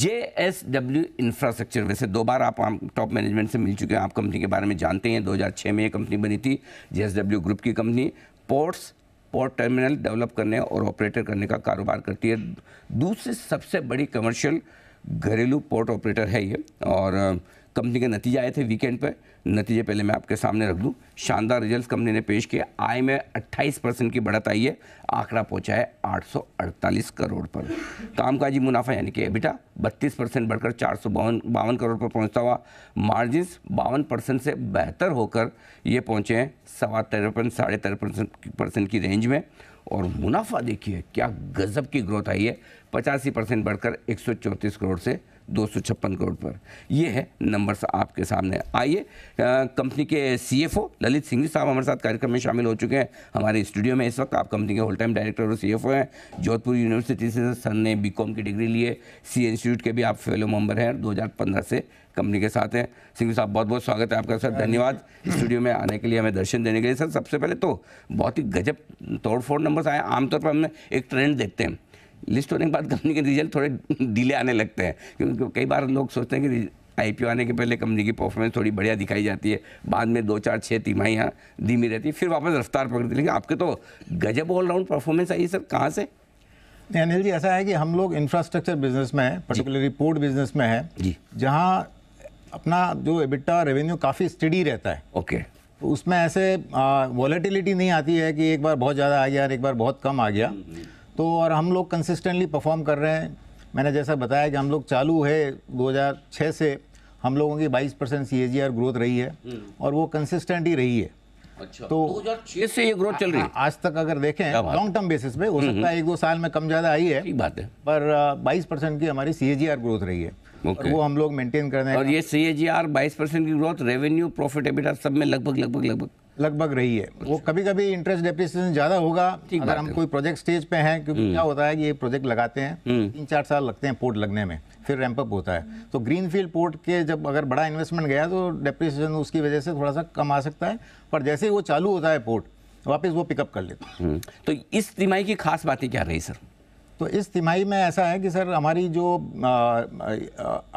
जे S W infrastructure वैसे दो बार आप टॉप मैनेजमेंट से मिल चुके हैं आप कंपनी के बारे में जानते हैं 2006 में ये कंपनी बनी थी जे एस डब्ल्यू ग्रुप की company ports port terminal develop करने और ऑपरेटर करने का कारोबार करती है दूसरी सबसे बड़ी कमर्शियल घरेलू पोर्ट ऑपरेटर है ये और कंपनी के नतीजे आए थे वीकेंड पर नतीजे पहले मैं आपके सामने रख दूँ शानदार रिजल्ट कंपनी ने पेश किया आय में 28 परसेंट की बढ़त आई है आंकड़ा पहुँचा है 848 करोड़ पर कामकाजी मुनाफा यानी कि एबिटा 32 परसेंट बढ़कर चार बावन करोड़ पर पहुँचता हुआ मार्जिन बावन परसेंट से बेहतर होकर ये पहुँचे हैं सवा तिरपन साढ़े तिरपन परसेंट की रेंज में और मुनाफा देखिए क्या गज़ब की ग्रोथ आई है पचासी परसेंट बढ़कर एक करोड़ से दो करोड़ पर ये है नंबर्स आपके सामने आइए कंपनी के सीएफओ ललित सिंह साहब हमारे साथ कार्यक्रम में शामिल हो चुके हैं हमारे स्टूडियो में इस वक्त आप कंपनी के होल टाइम डायरेक्टर और सीएफओ हैं जोधपुर यूनिवर्सिटी से सर ने बी की डिग्री ली है सी इंस्टीट्यूट के भी आप फेलो मेम्बर हैं दो से कंपनी के साथ हैं सिंह साहब बहुत बहुत स्वागत है आपका सर धन्यवाद स्टूडियो में आने के लिए हमें दर्शन देने के लिए सर सबसे पहले तो बहुत ही गजब तोड़फोड़ नंबर्स आए आमतौर पर हमें एक ट्रेंड देखते हैं लिस्ट होने के बाद कंपनी के रिजल्ट थोड़े डिले आने लगते हैं क्योंकि कई बार लोग सोचते हैं कि आई आने के पहले कंपनी की परफॉर्मेंस थोड़ी बढ़िया दिखाई जाती है बाद में दो चार छः तिमाहियाँ धीमी रहती है फिर वापस रफ्तार पकड़ती लेकिन आपके तो गजब ऑलराउंड परफॉर्मेंस आई है सर कहाँ से अनिल जी ऐसा है कि हम लोग इंफ्रास्ट्रक्चर बिजनेस में है पर्टिकुलरली पोर्ट बिजनेस में है जी जहाँ अपना जो एबिटा रेवेन्यू काफ़ी स्टडी रहता है ओके तो उसमें ऐसे वॉलेटिलिटी नहीं आती है कि एक बार बहुत ज़्यादा आ गया और एक बार बहुत कम आ गया हम्म, हम्म। तो और हम लोग कंसिस्टेंटली परफॉर्म कर रहे हैं मैंने जैसा बताया कि हम लोग चालू है 2006 से हम लोगों की 22 परसेंट सी ग्रोथ रही है हम्म। और वो कंसिस्टेंट ही रही है अच्छा, तो 2006 से ये ग्रोथ चल रही है आज तक अगर देखें लॉन्ग टर्म बेसिस पे हो हम्म, सकता है हम्म। एक दो साल में कम ज़्यादा आई है बात है पर बाईस परसेंट की हमारी सी ग्रोथ रही है और वो हम लोग मेंटेन कर रहे हैं और ये सी ए जी आर बाईस परसेंट की ग्रोथ रेवेन्यू प्रॉफिट एबिटा सब में लगभग लगभग लगभग लगभग रही है वो कभी कभी इंटरेस्ट डेप्रिसिएशन ज़्यादा होगा अगर हम कोई प्रोजेक्ट स्टेज पे हैं क्योंकि हम्म। क्या होता है कि ये प्रोजेक्ट लगाते हैं हम्म। तीन चार साल लगते हैं पोर्ट लगने में फिर रैंप अप होता है तो ग्रीनफील्ड पोर्ट के जब अगर बड़ा इन्वेस्टमेंट गया तो डेप्रिसिएशन उसकी वजह से थोड़ा सा कम आ सकता है पर जैसे ही वो चालू होता है पोर्ट वापस वो पिकअप कर लेते हैं हम्म। तो इस तिमाही की खास बातें क्या रही सर तो इस तिमाही में ऐसा है कि सर हमारी जो आ, आ,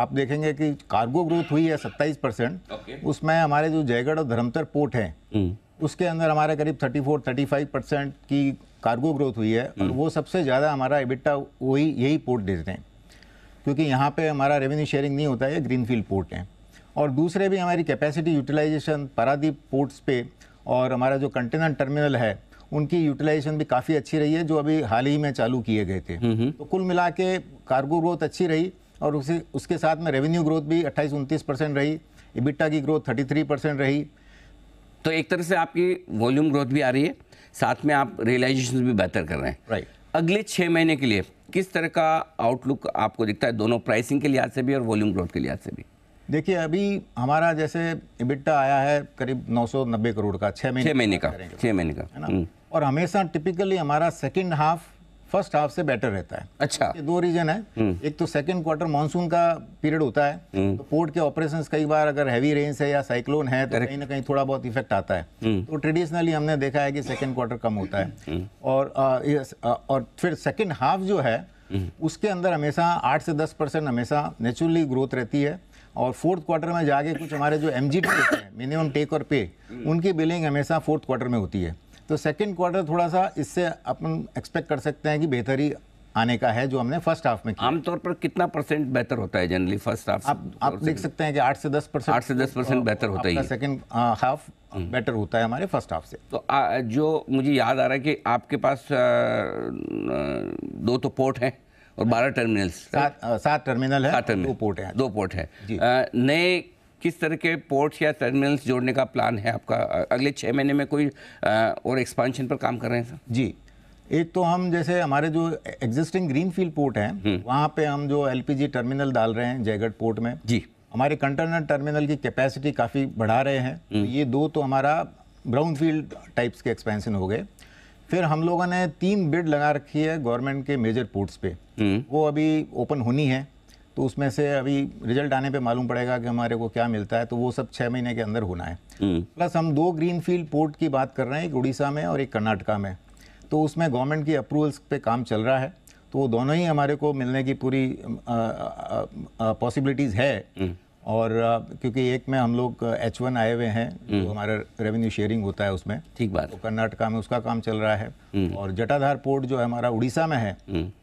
आप देखेंगे कि कार्गो ग्रोथ हुई है 27 परसेंट okay. उसमें हमारे जो जयगढ़ और धर्मतर पोर्ट हैं हम्म। उसके अंदर हमारे करीब 34 35 परसेंट की कार्गो ग्रोथ हुई है और हम्म। वो सबसे ज़्यादा हमारा एबिटा वही यही पोर्ट देते हैं क्योंकि यहाँ पे हमारा रेवेन्यू शेयरिंग नहीं होता है ग्रीनफील्ड पोर्ट हैं और दूसरे भी हमारी कैपेसिटी यूटिलाइजेशन पारादीप पोर्ट्स पे और हमारा जो कंटेनर टर्मिनल है उनकी यूटिलाइजेशन भी काफ़ी अच्छी रही है जो अभी हाल ही में चालू किए गए थे हम्म, हम्म। तो कुल मिला के कार्गो ग्रोथ अच्छी रही और उसे उसके साथ में रेवेन्यू ग्रोथ भी अट्ठाईस उनतीस परसेंट रही इबिट्टा की ग्रोथ थर्टी थ्री परसेंट रही तो एक तरह से आपकी वॉल्यूम ग्रोथ भी आ रही है साथ में आप रियलाइजेशन भी बेहतर कर रहे हैं राइट अगले छः महीने के लिए किस तरह का आउटलुक आपको दिखता है दोनों प्राइसिंग के लिहाज से भी और वॉल्यूम ग्रोथ के लिहाज से भी देखिए अभी हमारा जैसे इबिट्टा आया है करीब 990 करोड़ का छः महीने छः महीने का छः महीने का है ना हम्म। और हमेशा टिपिकली हमारा सेकेंड हाफ फर्स्ट हाफ से बेटर रहता है अच्छा ये दो रीजन है हम्म। एक तो सेकंड क्वार्टर मानसून का पीरियड होता है हम्म। तो पोर्ट के ऑपरेशंस कई बार अगर हैवी रेंज है या साइक्लोन है तो कहीं ना कहीं थोड़ा बहुत इफेक्ट आता है हम्म। तो ट्रेडिशनली हमने देखा है कि सेकंड क्वार्टर कम होता है और आ, आ, और फिर सेकेंड हाफ जो है उसके अंदर हमेशा आठ से दस परसेंट हमेशा नेचुरली ग्रोथ रहती है और फोर्थ क्वार्टर में जाके कुछ हमारे जो एम जी होते हैं मिनिमम टेक और पे उनकी बिलिंग हमेशा फोर्थ क्वार्टर में होती है तो सेकेंड क्वार्टर थोड़ा सा इससे अपन एक्सपेक्ट कर सकते हैं कि बेहतरी आने का है जो हमने फर्स्ट हाफ में आमतौर पर कितना परसेंट बेहतर होता है जनरली फर्स्ट हाफ आप आप देख सकते हैं कि आठ से दस परसेंट आठ से दस परसेंट बेहतर होता है सेकंड हाफ बेटर होता है हमारे फर्स्ट हाफ से तो आ, जो मुझे याद आ रहा है कि आपके पास आ, दो तो पोर्ट हैं और बारह टर्मिनल्स सात टर्मिनल है दो पोर्ट है दो पोर्ट है नए किस तरह के पोर्ट्स या टर्मिनल्स जोड़ने का प्लान है आपका अगले छः महीने में कोई और एक्सपांशन पर काम कर रहे हैं सर जी एक तो हम जैसे हमारे जो एग्जिस्टिंग ग्रीनफील्ड पोर्ट हैं हम्म। वहाँ पे हम जो एलपीजी टर्मिनल डाल रहे हैं जयगढ़ पोर्ट में जी हमारे कंटेनर टर्मिनल की कैपेसिटी काफ़ी बढ़ा रहे हैं हम्म। तो ये दो तो हमारा ब्राउन फील्ड टाइप्स के एक्सपेंशन हो गए फिर हम लोगों ने तीन बिड लगा रखी है गवर्नमेंट के मेजर पोर्ट्स पे हम्म। वो अभी ओपन होनी है तो उसमें से अभी रिजल्ट आने पे मालूम पड़ेगा कि हमारे को क्या मिलता है तो वो सब छः महीने के अंदर होना है हम्म। प्लस हम दो ग्रीनफील्ड पोर्ट की बात कर रहे हैं एक उड़ीसा में और एक कर्नाटका में तो उसमें गवर्नमेंट की अप्रूवल्स पे काम चल रहा है तो वो दोनों ही हमारे को मिलने की पूरी पॉसिबिलिटीज़ है हम्म। और क्योंकि एक में हम लोग एच वन आए हुए हैं जो तो हम्म। हमारा रेवेन्यू शेयरिंग होता है उसमें ठीक बात तो कर्नाटका में उसका काम चल रहा है और जटाधार पोर्ट जो है हमारा उड़ीसा में है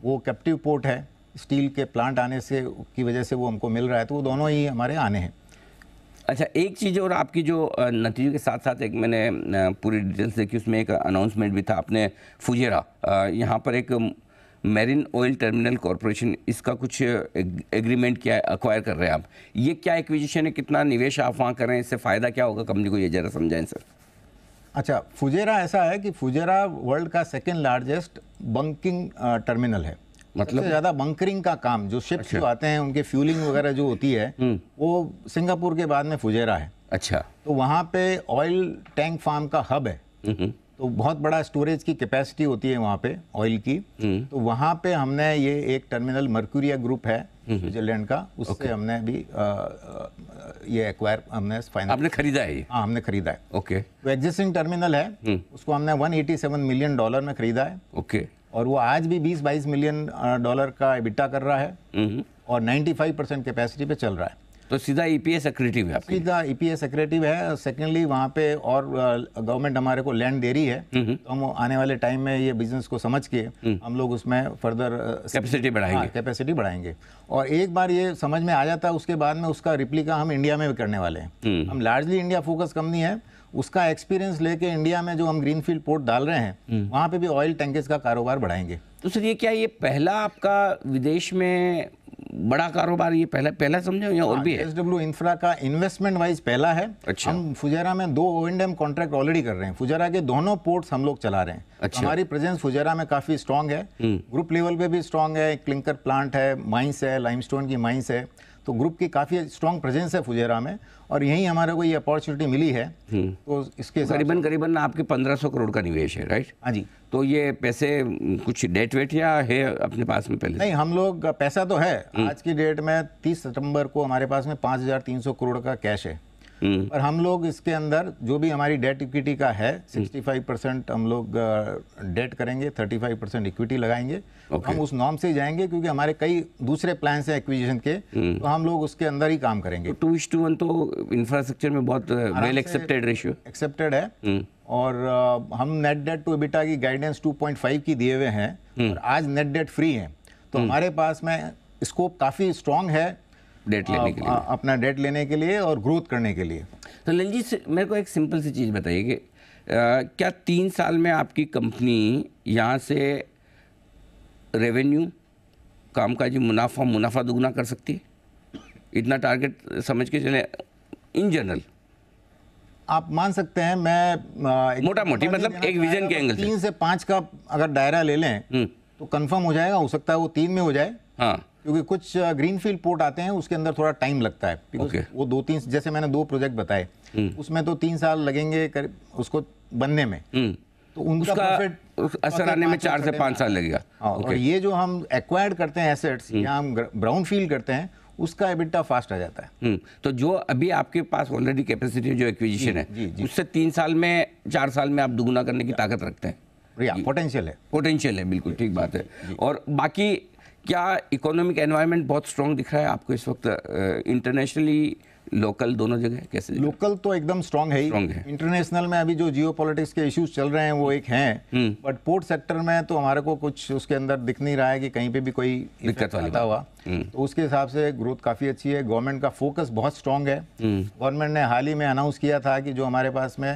वो कैप्टिव पोर्ट है स्टील के प्लांट आने से की वजह से वो हमको मिल रहा है तो वो दोनों ही हमारे आने हैं अच्छा एक चीज़ और आपकी जो नतीजों के साथ साथ एक मैंने पूरी डिटेल्स देखी उसमें एक अनाउंसमेंट भी था आपने फुजेरा यहाँ पर एक मेरिन ऑयल टर्मिनल कॉरपोरेशन इसका कुछ एग्रीमेंट क्या अक्वायर कर रहे हैं आप ये क्या एक्विजिशन है कितना निवेश आप वहाँ कर रहे हैं इससे फ़ायदा क्या होगा कंपनी को ये ज़रा समझाएं सर अच्छा फुजेरा ऐसा है कि फुजेरा वर्ल्ड का सेकेंड लार्जेस्ट बंकिंग टर्मिनल है मतलब ज़्यादा बंकरिंग का काम जो शिप्स अच्छा। जो आते हैं उनके फ्यूलिंग वगैरह जो होती है हम्म। वो सिंगापुर के बाद में फुजेरा है अच्छा तो वहाँ पे ऑयल टैंक फार्म का हब है हम्म। तो बहुत बड़ा स्टोरेज की कैपेसिटी होती है वहाँ पे ऑयल की हम्म। तो वहाँ पे हमने ये एक टर्मिनल मर्क्यूरिया ग्रुप है स्विट्जरलैंड का उससे okay. हमने भी आ, आ, ये एक्वायर हमने फाइनल आपने खरीदा है ये हाँ हमने खरीदा है ओके okay. तो एग्जिस्टिंग टर्मिनल है उसको हमने 187 मिलियन डॉलर में खरीदा है ओके okay. और वो आज भी 20-22 मिलियन डॉलर का एबिटा कर रहा है हम्म। और 95 परसेंट कैपेसिटी पे चल रहा है तो सीधा ई पी एक्रेटिव है सीधा ई पी एक्रेटिव है सेकेंडली वहाँ पे और गवर्नमेंट हमारे को लैंड दे रही है हम्म। तो हम आने वाले टाइम में ये बिजनेस को समझ के हम्म। हम लोग उसमें फर्दर कैपेसिटी बढ़ाएंगे कैपेसिटी हाँ, बढ़ाएंगे और एक बार ये समझ में आ जाता है उसके बाद में उसका रिप्लिका हम इंडिया में भी करने वाले हैं हम लार्जली इंडिया फोकस कंपनी है उसका एक्सपीरियंस लेके इंडिया में जो हम ग्रीनफील्ड पोर्ट डाल रहे हैं हम्म। वहाँ पे भी ऑयल टैंकेज का कारोबार बढ़ाएंगे तो सर ये क्या ये पहला आपका विदेश में बड़ा कारोबार ये पहला पहला समझो या और हाँ, भी है एसडब्ल्यू इंफ्रा का इन्वेस्टमेंट वाइज पहला है अच्छा हम फुजेरा में दो O and M contract already कर रहे हैं फुजेरा के दोनों पोर्ट्स हम लोग चला रहे हैं अच्छा हमारी प्रेजेंस फुजेरा में काफ़ी स्ट्रांग है ग्रुप हम्म। लेवल पे भी स्ट्रांग है क्लिंकर प्लांट है माइंस है लाइमस्टोन की माइंस है तो ग्रुप की काफ़ी स्ट्रॉन्ग प्रेजेंस है फुजेरा में और यहीं हमारे को ये अपॉर्चुनिटी मिली है हम्म। तो इसके करीबन करीबन आपके 1500 करोड़ का निवेश है राइट हाँ जी तो ये पैसे कुछ डेट वेट या है अपने पास में पहले नहीं हम लोग पैसा तो है हम्म। आज की डेट में 30 सितंबर को हमारे पास में 5300 करोड़ का कैश है हम्म। पर हम लोग इसके अंदर जो भी हमारी डेट इक्विटी का है 65 हम्म। परसेंट हम लोग डेट करेंगे 35 परसेंट इक्विटी लगाएंगे okay. हम उस नॉर्म से जाएंगे क्योंकि हमारे कई दूसरे प्लान हैं एक्विजिशन के हम्म। तो हम लोग उसके अंदर ही काम करेंगे टू इश टू वन तो इंफ्रास्ट्रक्चर तो में बहुत वेल एक्सेप्टेड रेशियो एक्सेप्टेड है और हम नेट डेट टू बिटा की गाइडेंस टू की दिए हुए हैं और आज नेट डेट फ्री है तो हमारे पास में स्कोप काफ़ी स्ट्रांग है डेट लेने के लिए अपना डेट लेने के लिए और ग्रोथ करने के लिए तो लल जी मेरे को एक सिंपल सी चीज़ बताइए कि क्या तीन साल में आपकी कंपनी यहाँ से रेवेन्यू कामकाजी मुनाफा मुनाफा दुगना कर सकती है इतना टारगेट समझ के चले इन जनरल आप मान सकते हैं मैं मोटा मोटी मतलब एक विजन के एंगल तीन से पाँच का अगर दायरा ले लें हम्म। तो कंफर्म हो जाएगा हो सकता है वो तीन में हो जाए हाँ क्योंकि कुछ ग्रीनफील्ड पोर्ट आते हैं उसके अंदर थोड़ा टाइम लगता है okay. वो दो तीन जैसे मैंने दो प्रोजेक्ट बताए hmm. उसमें तो तीन साल लगेंगे कर, उसको बनने में hmm. तो उनका असर आने में चार से पाँच साल लगेगा हाँ, और ये जो हम एक्वायर करते हैं एसेट्स hmm. या हम ब्राउन फील्ड करते हैं उसका एबिटा फास्ट आ जाता है तो जो अभी आपके पास ऑलरेडी कैपेसिटी जो एक्विजिशन है जी, जी, उससे तीन साल में चार साल में आप दुगुना करने की ताकत रखते हैं पोटेंशियल है पोटेंशियल है बिल्कुल ठीक बात है और बाकी क्या इकोनॉमिक एनवायरनमेंट बहुत स्ट्रांग दिख रहा है आपको इस वक्त इंटरनेशनली लोकल दोनों जगह कैसे लोकल तो एकदम स्ट्रांग है इंटरनेशनल में अभी जो जियो के इश्यूज चल रहे हैं वो एक हैं बट पोर्ट सेक्टर में तो हमारे को कुछ उसके अंदर दिख नहीं रहा है कि कहीं पे भी कोई दिक्कत आता हुआ हम्म। तो उसके हिसाब से ग्रोथ काफ़ी अच्छी है गवर्नमेंट का फोकस बहुत स्ट्रांग है गवर्नमेंट हम्म। ने हाल ही में अनाउंस किया था कि जो हमारे पास में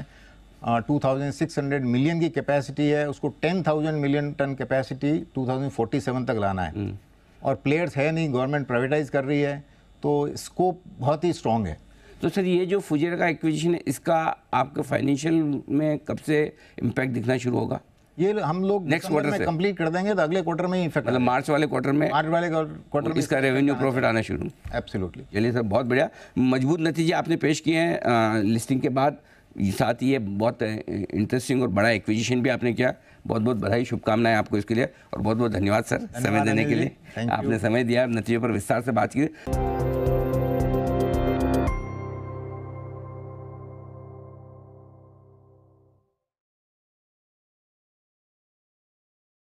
2600 मिलियन की कैपेसिटी है उसको 10,000 मिलियन टन कैपेसिटी 2047 तक लाना है हम्म। और प्लेयर्स है नहीं गवर्नमेंट प्राइवेटाइज कर रही है तो स्कोप बहुत ही स्ट्रॉन्ग है तो सर ये जो फुजेर का एक्विजिशन है इसका आपके फाइनेंशियल में कब से इम्पैक्ट दिखना शुरू होगा ये हम लोग नेक्स्ट क्वार्टर में कंप्लीट कर देंगे तो अगले क्वार्टर में ही इफेक्ट मतलब मार्च वाले क्वार्टर में मार्च वाले क्वार्टर में मतलब इसका रेवेन्यू प्रॉफिट आना शुरू एब्सोल्युटली चलिए सर बहुत बढ़िया मजबूत नतीजे आपने पेश किए हैं लिस्टिंग के बाद साथ ही ये बहुत इंटरेस्टिंग और बड़ा एक्विजिशन भी आपने किया बहुत बहुत बधाई शुभकामनाएं आपको इसके लिए और बहुत बहुत धन्यवाद सर समय देने के लिए आपने समय दिया नतीजे पर विस्तार से बात की